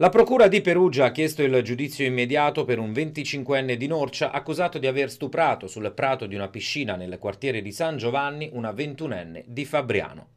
La Procura di Perugia ha chiesto il giudizio immediato per un 25enne di Norcia accusato di aver stuprato sul prato di una piscina nel quartiere di San Giovanni una 21enne di Fabriano.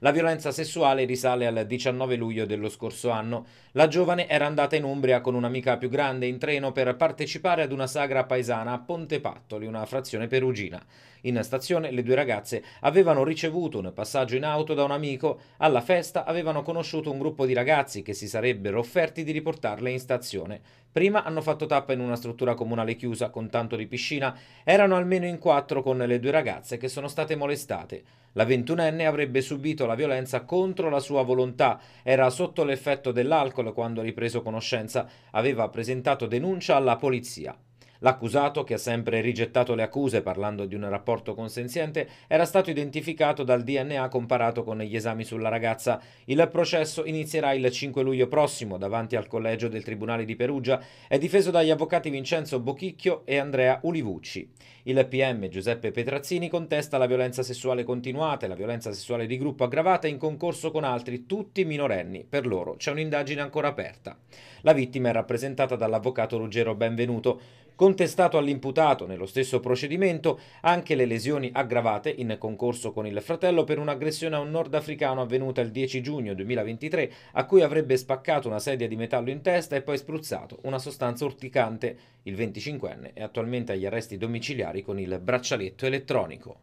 La violenza sessuale risale al 19 luglio dello scorso anno. La giovane era andata in Umbria con un'amica più grande in treno per partecipare ad una sagra paesana a Ponte Pattoli, una frazione perugina. In stazione le due ragazze avevano ricevuto un passaggio in auto da un amico. Alla festa avevano conosciuto un gruppo di ragazzi che si sarebbero offerti di riportarle in stazione. Prima hanno fatto tappa in una struttura comunale chiusa con tanto di piscina, erano almeno in quattro con le due ragazze che sono state molestate. La ventunenne avrebbe subito subito la violenza contro la sua volontà. Era sotto l'effetto dell'alcol quando ha ripreso conoscenza. Aveva presentato denuncia alla polizia. L'accusato, che ha sempre rigettato le accuse parlando di un rapporto consenziente, era stato identificato dal DNA comparato con gli esami sulla ragazza. Il processo inizierà il 5 luglio prossimo davanti al collegio del Tribunale di Perugia, è difeso dagli avvocati Vincenzo Bocchicchio e Andrea Ulivucci. Il PM Giuseppe Petrazzini contesta la violenza sessuale continuata e la violenza sessuale di gruppo aggravata in concorso con altri, tutti minorenni. Per loro c'è un'indagine ancora aperta. La vittima è rappresentata dall'avvocato Ruggero Benvenuto. Contestato all'imputato nello stesso procedimento anche le lesioni aggravate in concorso con il fratello per un'aggressione a un nordafricano avvenuta il 10 giugno 2023 a cui avrebbe spaccato una sedia di metallo in testa e poi spruzzato una sostanza urticante. Il 25enne è attualmente agli arresti domiciliari con il braccialetto elettronico.